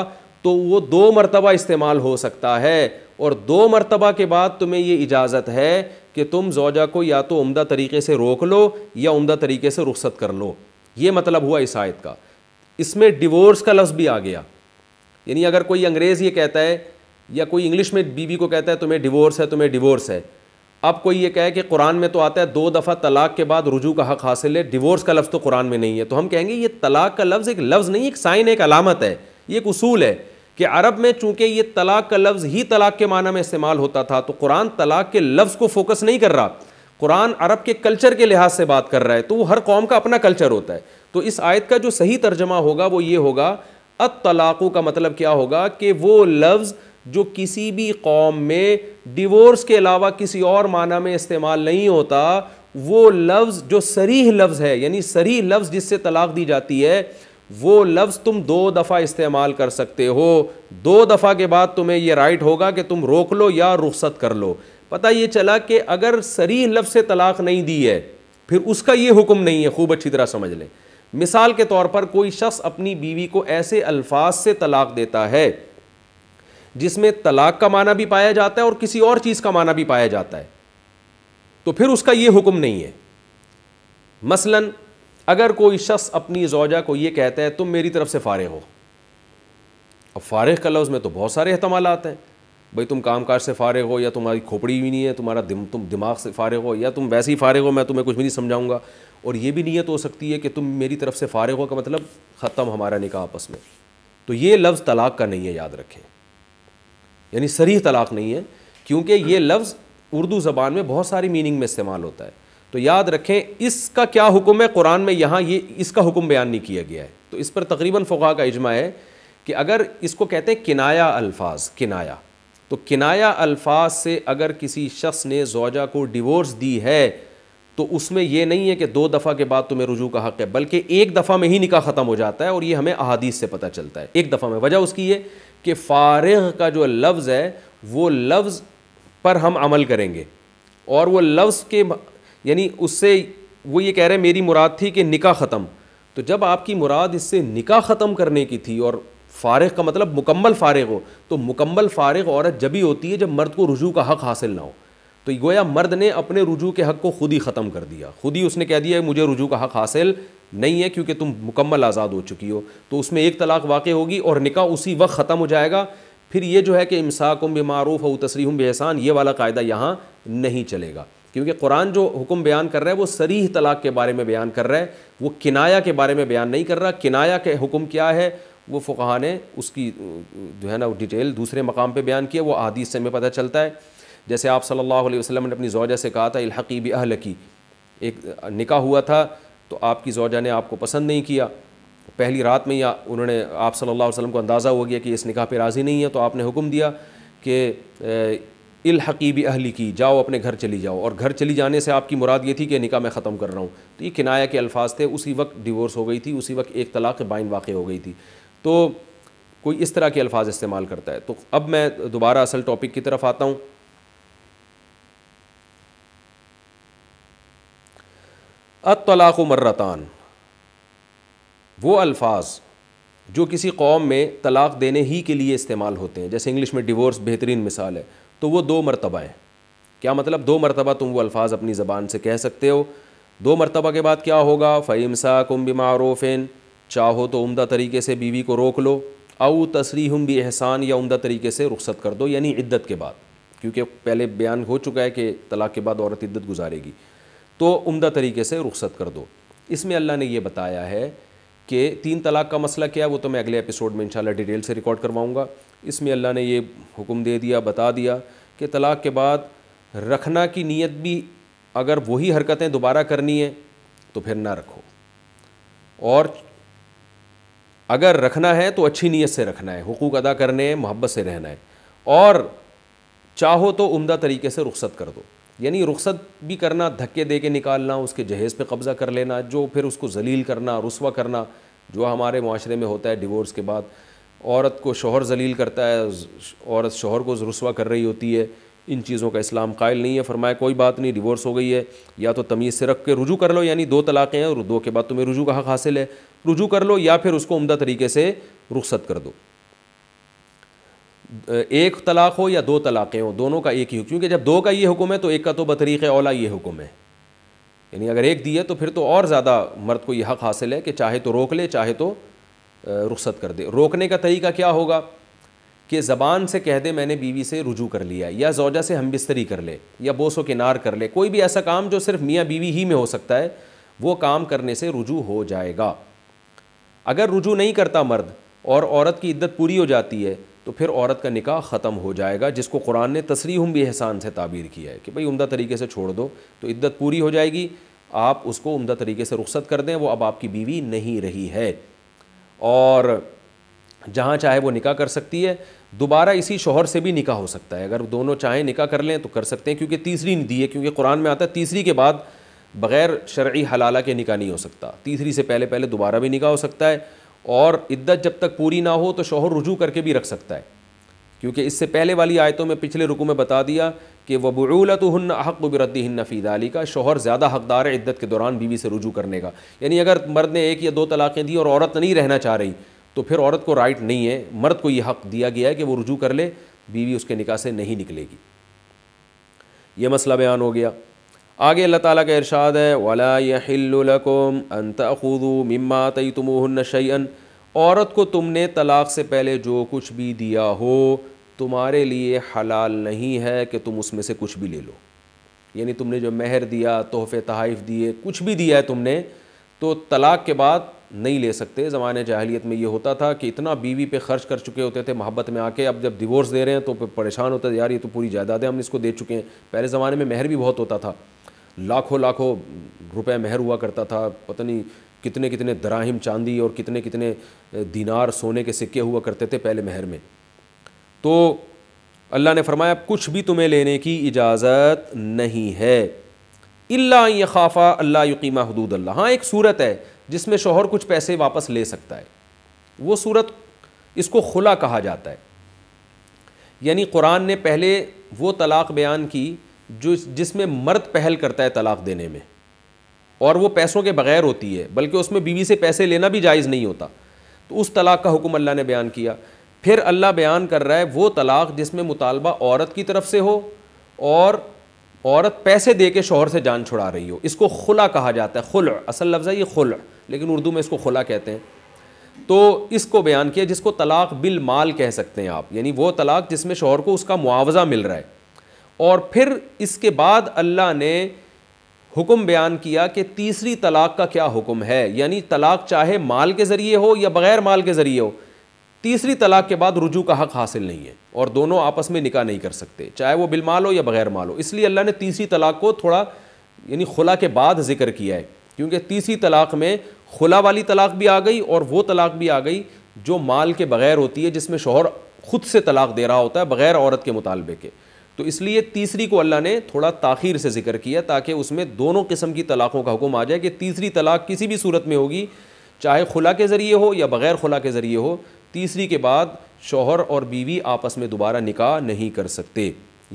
तो वो दो मरतबा इस्तेमाल हो सकता है और दो मरतबा के बाद तुम्हें ये इजाज़त है कि तुम जोजा को या तो उम्दा तरीके से रोक लो या उम्दा तरीके से रुख्सत कर लो ये मतलब हुआ इस आयत का इसमें डिवोर्स का लफ्ज़ भी आ गया यानी अगर कोई अंग्रेज़ ये कहता है या कोई इंग्लिश में बीवी को कहता है तुम्हें डिवोर्स है तुम्हें डिवोर्स है अब कोई ये कहे कि कुरान में तो आता है दो दफ़ा तलाक के बाद रुजू का हक हासिल है डिवोर्स का लफ्ज़ तो कुरान में नहीं है तो हम कहेंगे ये तलाक का लफ्ज़ एक लफ्ज़ नहीं एक साइन एक अलामत है ये एक उसूल है कि अरब में चूंकि ये तलाक का लफ्ज़ ही तलाक के माना में इस्तेमाल होता था तो कुरान तलाक के लफ्ज़ को फोकस नहीं कर रहा कुरान अरब के कल्चर के लिहाज से बात कर रहा है तो वो हर कौम का अपना कल्चर होता है तो इस आयत का जो सही तर्जमा होगा वो ये होगा अत तलाक़ों का मतलब क्या होगा कि वो लफ्ज़ जो किसी भी कौम में डिवोर्स के अलावा किसी और माना में इस्तेमाल नहीं होता वो लफ्ज़ जो सरीह लफ्ज़ है यानी सरीह लफ्ज़ जिससे तलाक दी जाती है वो लफ्ज़ तुम दो दफ़ा इस्तेमाल कर सकते हो दो दफ़ा के बाद तुम्हें यह राइट होगा कि तुम रोक लो या रुख्सत कर लो पता ये चला कि अगर सरीह लफ्ज़ से तलाक नहीं दी है फिर उसका ये हुक्म नहीं है खूब अच्छी तरह समझ लें मिसाल के तौर पर कोई शख्स अपनी बीवी को ऐसे अल्फाज से तलाक देता है जिसमें तलाक का माना भी पाया जाता है और किसी और चीज़ का माना भी पाया जाता है तो फिर उसका ये हुक्म नहीं है मसलन अगर कोई शख्स अपनी जोजा को ये कहता है तुम मेरी तरफ से फ़ारग हो अब फ़ारग का लफ्ज़ में तो बहुत सारे अहतमाल आते हैं भाई तुम काम काज से फ़ारग हो या तुम्हारी खोपड़ी भी नहीं है तुम्हारा दिम, तुम दिमाग से फ़ारग हो या तुम वैसे ही फ़ारग हो मैं तुम्हें कुछ भी नहीं समझाऊंगा और ये भी नीयत हो सकती है कि तुम मेरी तरफ से फ़ारग हो का मतलब ख़त्म हमारा निकाह आपस में तो ये लफ्ज़ तलाक का नहीं है याद रखें यानी सरीह तलाक़ नहीं है क्योंकि ये लफ्ज़ उर्दू ज़बान में बहुत सारी मीनिंग में इस्तेमाल होता है तो याद रखें इसका क्या हुक्म है कुरान में यहाँ ये इसका हुक्म बयान नहीं किया गया है तो इस पर तकरीबन फ़ुका का इजमा है कि अगर इसको कहते हैं किनाया अल्फाज किनाया तो किनाया अल्फाज से अगर किसी शख्स ने जोजा को डिवोर्स दी है तो उसमें यह नहीं है कि दो दफ़ा के बाद तुम्हें रुजू का हक़ है बल्कि एक दफ़ा में ही निकाह ख़त्म हो जाता है और ये हमें अहादीस से पता चलता है एक दफ़ा में वजह उसकी ये कि फ़ारग का जो लफ्ज़ है वो लफ्ज़ पर हम अमल करेंगे और वो लफ्ज़ के यानी उससे वो ये कह रहे हैं मेरी मुराद थी कि निका ख़त्म तो जब आपकी मुराद इससे निका ख़त्म करने की थी और फ़ारग का मतलब मुकम्मल फ़ारग हो तो मुकम्मल फ़ारग औरत जब ही होती है जब मर्द को रुजू का हक़ हासिल ना हो तो गोया मर्द ने अपने रुजू के हक़ को खुद ही ख़त्म कर दिया खुद ही उसने कह दिया मुझे रुजू का हक़ हासिल नहीं है क्योंकि तुम मुकम्मल आज़ाद हो चुकी हो तो उसमें एक तलाक वाक़ होगी और निका उसी वक्त ख़त्म हो जाएगा फिर ये जो है कि इमसाकुम बेमारूफ़ और तसरीम बेहसान ये वाला कायदा यहाँ नहीं चलेगा क्योंकि कुरान जो हुक्म बयान कर रहा है वो सरीह तलाक के बारे में बयान कर रहा है वो किनाया के बारे में बयान नहीं कर रहा किनाया के हुक्म क्या है वो फ़ुकहा ने उसकी जो है ना डिटेल दूसरे मकाम पर बयान किया वो अदीस से हमें पता चलता है जैसे आप सल्लल्लाहु अलैहि वसल्लम ने अपनी जोजा से कहा था भी अहल की एक निका हुआ था तो आपकी जोजा ने आपको पसंद नहीं किया पहली रात में ही उन्होंने आप सल्लल्लाहु अलैहि वसल्लम को अंदाज़ा हो गया कि इस निकाह पर राज़ी नहीं है तो आपने हुक्म दिया कि इलहकीबी अहली की जाओ अपने घर चली जाओ और घर चली जाने से आपकी मुराद ये थी कि निकाह मैं ख़त्म कर रहा हूँ तो ये किनाया के अल्फाज थे उसी वक्त डिवोर्स हो गई थी उसी वक्त एक तलाक़ बाइन वाक़ हो गई थी तो कोई इस तरह के अल्फाज इस्तेमाल करता है तो अब मैं दोबारा असल टॉपिक की तरफ आता हूँ अतलाक़ मर्रतान वो अल्फाज जो किसी कौम में तलाक़ देने ही के लिए इस्तेमाल होते हैं जैसे इंग्लिश में डिवोर्स बेहतरीन मिसाल है तो वो दो मरतबा हैं क्या मतलब दो मरतबा तुम वो अल्फाज अपनी ज़बान से कह सकते हो दो मरतबा के बाद क्या होगा फ़ैमसा कुम बिमारूफ़िन चाहो तो उमदा तरीके से बीवी को रोक लो अउ तसरी हम भी एहसान या उमदा तरीके से रुख्सत कर दो यानी इद्दत के बाद क्योंकि पहले बयान हो चुका है कि तलाक़ के बाद औरत इद्दत गुजारेगी तो उमदा तरीके से रुख्सत कर दो इसमें अल्लाह ने यह बताया है कि तीन तलाक का मसला क्या है वो तो मैं अगले एपिसोड में इंशाल्लाह डिटेल से रिकॉर्ड करवाऊँगा इसमें अल्लाह ने ये हुक्म दे दिया बता दिया कि तलाक के बाद रखना की नीयत भी अगर वही हरकतें दोबारा करनी है तो फिर ना रखो और अगर रखना है तो अच्छी नीयत से रखना है हकूक़ अदा करने हैं मोहब्बत से रहना है और चाहो तो उम्दा तरीके से रुख्सत कर दो यानी रुखसत भी करना धक्के दे के निकालना उसके जहेज़ पे कब्ज़ा कर लेना जो फिर उसको जलील करना रसवा करना जो हमारे माशरे में होता है डिवोर्स के बाद औरत को शोहर जलील करता है औरत शोहर को रसवा कर रही होती है इन चीज़ों का इस्लाम कायल नहीं है फरमाया कोई बात नहीं डिवोर्स हो गई है या तो तमीज़ से रख के रुजू कर लो यानी दो तलाक़ें हैं और दो के बाद तुम्हें रुजू का हक हासिल है रुजू कर लो या फिर उसको उमदा तरीके से रुखसत कर दो एक तलाक़ हो या दो तलाक़ें हों दोनों का एक ही क्योंकि जब दो का ये हुक्म है तो एक का तो बतरीक़ ओला ये हुक्म है यानी अगर एक दी है तो फिर तो और ज़्यादा मर्द को ये हक़ हासिल है कि चाहे तो रोक ले चाहे तो रुख्सत कर दे रोकने का तरीका क्या होगा कि ज़बान से कह दे मैंने बीवी से रुजू कर लिया या जोजा से हम बिस्तरी कर ले या बोसो किनार कर ले कोई भी ऐसा काम जो सिर्फ मियाँ बीवी ही में हो सकता है वो काम करने से रुजू हो जाएगा अगर रुजू नहीं करता मर्द और औरत की इद्दत पूरी हो जाती है तो फिर औरत का निकाह ख़त्म हो जाएगा जिसको कुरान ने हम भी एहसान से ताबीर किया है कि भाई उमदा तरीके से छोड़ दो तो इद्दत पूरी हो जाएगी आप उसको उमदा तरीके से रुख्सत कर दें वो अब आपकी बीवी नहीं रही है और जहाँ चाहे वो निकाह कर सकती है दोबारा इसी शोहर से भी निकाह हो सकता है अगर दोनों चाहें निकाह कर लें तो कर सकते हैं क्योंकि तीसरी नहीं दी है क्योंकि कुरान में आता है तीसरी के बाद बग़ैर शर्य हलाला के निकाह नहीं हो सकता तीसरी से पहले पहले दोबारा भी निकाह हो सकता है और इद्दत जब तक पूरी ना हो तो शोहर रुजू करके भी रख सकता है क्योंकि इससे पहले वाली आयतों में पिछले रुकू में बता दिया कि वबूलत हन हक बरदी हन अली का शोहर ज़्यादा हकदार है इद्दत के दौरान बीवी से रुजू करने का यानी अगर मर्द ने एक या दो तलाक़ें दी और औरत नहीं रहना चाह रही तो फिर औरत को राइट नहीं है मर्द को ये हक़ दिया गया है कि वो रुजू कर ले बीवी उसके निकाह से नहीं निकलेगी यह मसला बयान हो गया आगे अल्लाह ताला का इरशाद है वला यहिल्लकुम अनतखुदू मम्मा तई तुमहन शैन औरत को तुमने तलाक़ से पहले जो कुछ भी दिया हो तुम्हारे लिए हलाल नहीं है कि तुम उसमें से कुछ भी ले लो यानी तुमने जो महर दिया तोहफ़े तहाइफ दिए कुछ भी दिया है तुमने तो तलाक़ के बाद नहीं ले सकते ज़माने जहलीत में ये होता था कि इतना बीवी पे खर्च कर चुके होते थे मोहब्बत में आके अब जब डिवोर्स दे रहे हैं तो परेशान होता है यार ये तो पूरी जायदादें हम इसको दे चुके हैं पहले ज़माने में महर भी बहुत होता था लाखों लाखों रुपए महर हुआ करता था पता नहीं कितने कितने दराहिम चांदी और कितने कितने दिनार सोने के सिक्के हुआ करते थे पहले महर में तो अल्लाह ने फरमाया कुछ भी तुम्हें लेने की इजाज़त नहीं है इल्ला ख़ाफ़ा अल्लाह यकीमा हदूद अल्लाह हाँ एक सूरत है जिसमें शोहर कुछ पैसे वापस ले सकता है वो सूरत इसको खुला कहा जाता है यानी कुरान ने पहले वो तलाक़ बयान की जो जिसमें मर्द पहल करता है तलाक़ देने में और वो पैसों के बगैर होती है बल्कि उसमें बीवी से पैसे लेना भी जायज़ नहीं होता तो उस तलाक़ का हुक्म अल्लाह ने बयान किया फिर अल्लाह बयान कर रहा है वो तलाक़ जिसमें मुतालबा औरत की तरफ से हो और औरत पैसे दे के शोहर से जान छुड़ा रही हो इसको खुला कहा जाता है खुल असल लफ्ज़ है ये खुल लेकिन उर्दू में इसको खुला कहते हैं तो इसको बयान किया जिसको तलाक़ बिल माल कह सकते हैं आप यानी वो तलाक़ जिसमें शोहर को उसका मुआवजा मिल रहा है और फिर इसके बाद अल्लाह ने हुक्म बयान किया कि तीसरी तलाक का क्या हुक्म है यानी तलाक चाहे माल के ज़रिए हो या बग़ैर माल के ज़रिए हो तीसरी तलाक के बाद रुजू का हक़ हासिल नहीं है और दोनों आपस में निकाह नहीं कर सकते चाहे वो बिल माल हो या बग़ैर माल हो इसलिए अल्लाह ने तीसरी तलाक को थोड़ा यानी खुला के बाद जिक्र किया है क्योंकि तीसरी तलाक में खुला वाली तलाक भी आ गई और वो तलाक भी आ गई जो माल के बग़ैर होती है जिसमें शोहर ख़ुद से तलाक दे रहा होता है बग़ैर औरत के मुतालबे के तो इसलिए तीसरी को अल्लाह ने थोड़ा ताखीर से जिक्र किया ताकि उसमें दोनों किस्म की तलाक़ों का हुक्म आ जाए कि तीसरी तलाक़ किसी भी सूरत में होगी चाहे खुला के ज़रिए हो या बग़ैर खुला के ज़रिए हो तीसरी के बाद शोहर और बीवी आपस में दोबारा निकाह नहीं कर सकते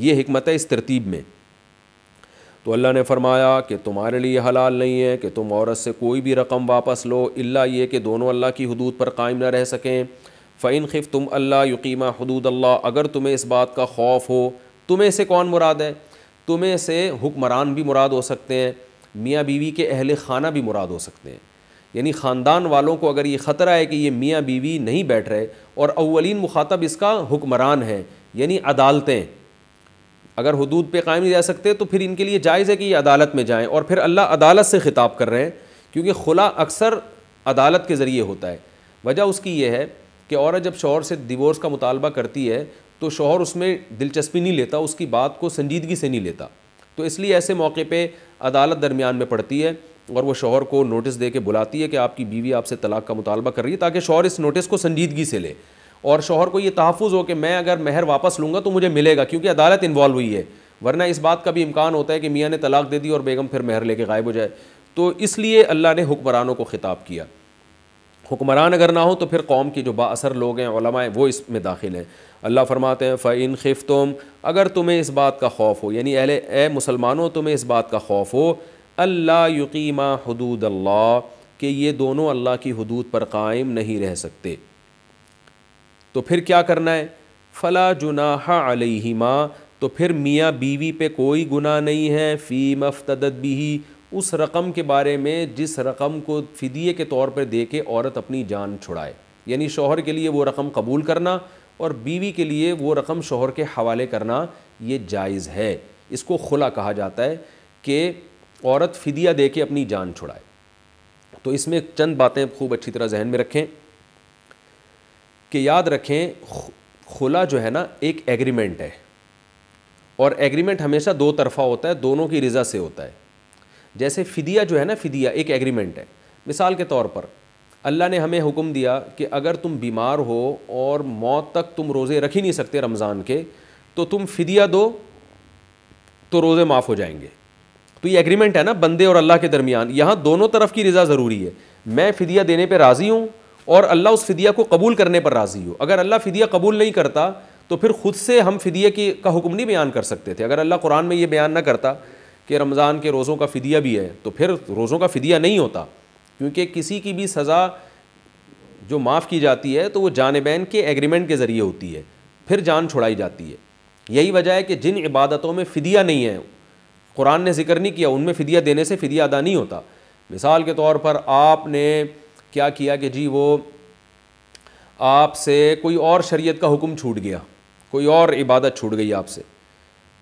ये हमत है इस तरतीब में तो अल्लाह ने फरमाया कि तुम्हारे लिए हलाल नहीं है कि तुम औरत से कोई भी रकम वापस लो इल्ला ये कि दोनों अल्लाह की हदूद पर कायम ना रह सकें फ़ैन खिफ तुम अल्लाह यकीमा हदूद अल्लाह अगर तुम्हें इस बात का खौफ हो तुम्हें से कौन मुराद है तुम्हें से हुक्मरान भी मुराद हो सकते हैं मियाँ बीवी के अहल खाना भी मुराद हो सकते हैं यानी ख़ानदान वालों को अगर ये ख़तरा है कि ये मियाँ बीवी नहीं बैठ रहे और अवलिन मुखातब इसका हुक्मरान है यानी अदालतें अगर हदूद पर कायम नहीं जा सकते तो फिर इनके लिए जायज़ है कि ये अदालत में जाएँ और फिर अल्लाह अदालत से ख़िताब कर रहे हैं क्योंकि खुला अक्सर अदालत के ज़रिए होता है वजह उसकी यह है कि औरत जब शोर से डिवोर्स का मुतालबा करती है तो शोहर उसमें दिलचस्पी नहीं लेता उसकी बात को संजीदगी से नहीं लेता तो इसलिए ऐसे मौके पे अदालत दरमियान में पड़ती है और वो शोहर को नोटिस दे के बुलाती है कि आपकी बीवी आपसे तलाक का मुतालबा कर रही है ताकि शोहर इस नोटिस को संजीदगी से ले और शोहर को ये तहफ़ हो कि मैं अगर महर वापस लूँगा तो मुझे मिलेगा क्योंकि अदालत इन्वॉल्व हुई है वरना इस बात का भी इम्कान होता है कि मियाँ ने तलाक दे दी और बेगम फिर महर लेके गायब हो जाए तो इसलिए अल्लाह ने हुक्मरानों को ख़िताब किया हुक्मरान अगर ना हो तो फिर कौम के जो बासर लोग हैं वो इसमें दाखिल हैं अल्लाह फरमाते हैं फ़ैन खिफ तुम अगर तुम्हें इस बात का खौफ हो यानी अहले ए मुसलमानों तुम्हें इस बात का खौफ हो अल्लाह यकीमा हदूद अल्लाह के ये दोनों अल्लाह की हदूद पर कायम नहीं रह सकते तो फिर क्या करना है फ़ला जुनाहा अलहिमा तो फिर मियाँ बीवी पे कोई गुनाह नहीं है फ़ी मफ्तदत भी उस रकम के बारे में जिस रकम को फ़िदिए के तौर पर दे के औरत अपनी जान छुड़ाए यानी शोहर के लिए वो रकम कबूल करना और बीवी के लिए वो रकम शोहर के हवाले करना ये जायज़ है इसको खुला कहा जाता है कि औरत फिदिया दे के अपनी जान छुड़ाए तो इसमें चंद बातें खूब अच्छी तरह जहन में रखें कि याद रखें खुला जो है ना एक एग्रीमेंट है और एग्रीमेंट हमेशा दो तरफा होता है दोनों की रज़ा से होता है जैसे फ़िदिया जो है ना फ़िदिया एक एग्रीमेंट है मिसाल के तौर पर अल्लाह ने हमें हुक्म दिया कि अगर तुम बीमार हो और मौत तक तुम रोज़े रख ही नहीं सकते रमज़ान के तो तुम फिदिया दो तो रोज़े माफ़ हो जाएंगे तो ये एग्रीमेंट है ना बंदे और अल्लाह के दरमियान यहाँ दोनों तरफ की रज़ा ज़रूरी है मैं फ़िदिया देने पर राज़ी हूँ और अल्लाह उस फ़िदिया को कबूल करने पर राज़ी हो अगर अल्लाह फ़िदिया कबूल नहीं करता तो फिर ख़ुद से हम फ़िदिया की का हुक्म नहीं बयान कर सकते थे अगर अल्लाह कुरान में ये बयान ना करता कि रमज़ान के रोज़ों का फ़िदिया भी है तो फिर रोज़ों का फ़िदिया नहीं होता क्योंकि किसी की भी सज़ा जो माफ़ की जाती है तो वो जानबैन के एग्रीमेंट के ज़रिए होती है फिर जान छुड़ाई जाती है यही वजह है कि जिन इबादतों में फ़दिया नहीं है कुरान ने जिक्र नहीं किया उनमें फ़दिया देने से फ़दिया अदा नहीं होता मिसाल के तौर पर आपने क्या किया कि जी वो आपसे कोई और शरीयत का हुक्म छूट गया कोई और इबादत छूट गई आपसे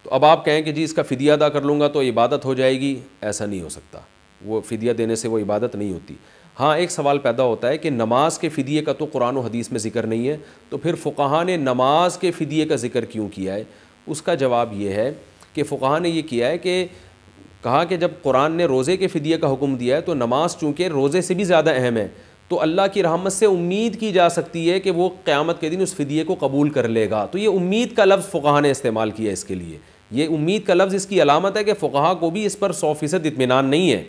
तो अब आप कहें कि जी इसका फ़दिया अदा कर लूँगा तो इबादत हो जाएगी ऐसा नहीं हो सकता वो फ़दिया देने से वो इबादत नहीं होती हाँ एक सवाल पैदा होता है कि नमाज के फ़दिये का तो कुरान हदीस में ज़िक्र नहीं है तो फिर फ़ुकाहा ने नमाज के फ़दिये का ज़िक्र क्यों किया है उसका जवाब ये है कि फ़ुकाहा ने यह किया है कि कहा कि जब कुरान ने रोज़े के फ़दिये का हुक्म दिया है तो नमाज चूँकि रोज़े से भी ज़्यादा अहम है तो अल्लाह की रहमत से उम्मीद की जा सकती है कि वो क़्यामत के दिन उस फ़दिये को कबूल कर लेगा तो ये उम्मीद का लफ्ज़ फ़ुकाहा ने इस्तेमाल किया इसके लिए ये उम्मीद का लफ्ज़ इसकी अलामत है कि फ़ुकाहा को भी इस पर सौ फ़ीसद इतमान नहीं है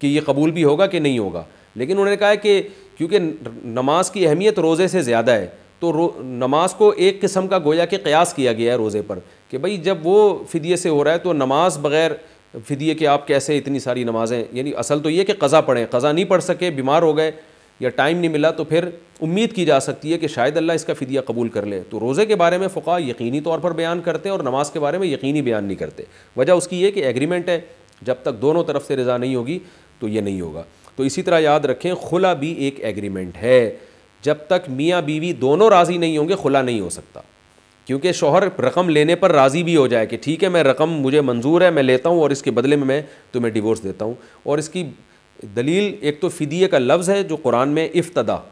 कि ये कबूल भी होगा कि नहीं होगा लेकिन उन्होंने कहा कि क्योंकि नमाज की अहमियत रोज़े से ज़्यादा है तो रो नमाज को एक किस्म का गोया कि कयास किया गया है रोज़े पर कि भाई जब वो फ़दिये से हो रहा है तो नमाज बग़ैर फिदिए के आप कैसे इतनी सारी नमाज़ें यानी असल तो ये कि कज़ा पढ़ें कज़ा नहीं पढ़ सके बीमार हो गए या टाइम नहीं मिला तो फिर उम्मीद की जा सकती है कि शायद अल्लाह इसका फ़दिया कबूल कर ले तो रोज़े के बारे में फ़ुका यकीनी तौर पर बयान करते हैं और नमाज के बारे में यकीनी बयान नहीं करते वजह उसकी ये कि एग्रीमेंट है जब तक दोनों तरफ से रज़ा नहीं होगी तो ये नहीं होगा तो इसी तरह याद रखें खुला भी एक एग्रीमेंट है जब तक मियाँ बीवी दोनों राज़ी नहीं होंगे खुला नहीं हो सकता क्योंकि शोहर रकम लेने पर राज़ी भी हो जाए कि ठीक है मैं रकम मुझे मंजूर है मैं लेता हूँ और इसके बदले में मैं तुम्हें डिवोर्स देता हूँ और इसकी दलील एक तो फ़िदिये का लफ्ज़ है जो कुरान में इफ्तदा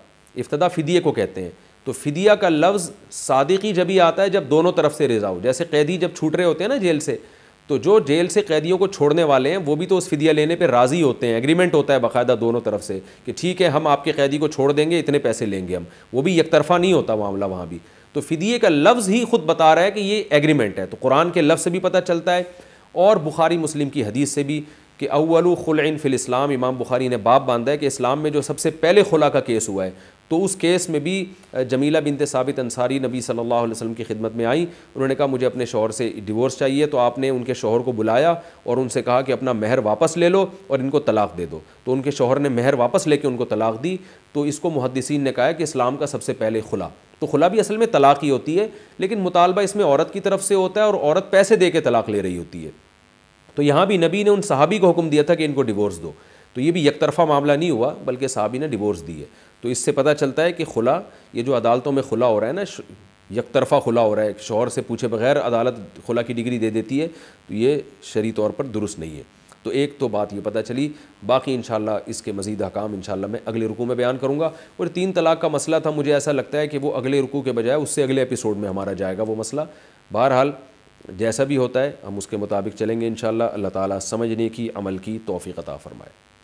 इफ्तदा फ़िदिये को कहते हैं तो फ़िदिया का लफ्ज़ सादिकी जब ही आता है जब दोनों तरफ से रजा हो जैसे कैदी जब छूट रहे होते हैं ना जेल से तो जो जेल से कैदियों को छोड़ने वाले हैं वो भी तो उस फिदिया लेने पर राज़ी होते हैं एग्रीमेंट होता है बाकायदा दोनों तरफ से कि ठीक है हम आपके कैदी को छोड़ देंगे इतने पैसे लेंगे हम वो भी यकतरफा नहीं होता मामला वहाँ भी तो फिदिये का लफ्ज़ ही खुद बता रहा है कि ये एग्रीमेंट है तो कुरान के लफ्ज़ से भी पता चलता है और बुखारी मुस्लिम की हदीस से भी कि अव्वल ख़ुल फिल इस्लाम इमाम बुखारी ने बाप बांधा है कि इस्लाम में जो सबसे पहले खुला का केस हुआ है तो उस केस में भी जमीला बिनत साबित अंसारी नबी सल्लल्लाहु अलैहि वसल्लम की खिदमत में आई उन्होंने कहा मुझे अपने शोहर से डिवोर्स चाहिए तो आपने उनके शोहर को बुलाया और उनसे कहा कि अपना महर वापस ले लो और इनको तलाक दे दो तो उनके शोहर ने महर वापस लेके उनको तलाक दी तो इसको मुहदसिन ने कहा कि इस्लाम का सबसे पहले खुला तो खुला भी असल में तलाक ही होती है लेकिन मुतालबा इसमें औरत की तरफ से होता है और औरत पैसे दे के तलाक ले रही होती है तो यहाँ भी नबी ने उन सहाबी को हुक्म दिया था कि इनको डिवोर्स दो तो ये भी एक तरफा मामला नहीं हुआ बल्कि साहबी ने डिवोर्स दी है तो इससे पता चलता है कि खुला ये जो अदालतों में खुला हो रहा है ना यक तरफ़ा खुला हो रहा है शोहर से पूछे बगैर अदालत खुला की डिग्री दे देती है तो ये शरी तौर पर दुरुस्त नहीं है तो एक तो बात ये पता चली बाकी इन इसके मज़ीद हकाम इन मैं अगले रुकू में बयान करूँगा और तीन तलाक का मसला था मुझे ऐसा लगता है कि वो अगले रुकू के बजाय उससे अगले एपिसोड में हमारा जाएगा वो मसला बहरहाल जैसा भी होता है हम उसके मुताबिक चलेंगे इन अल्लाह ताला समझने की अमल की तोफ़ी अता फ़रमाए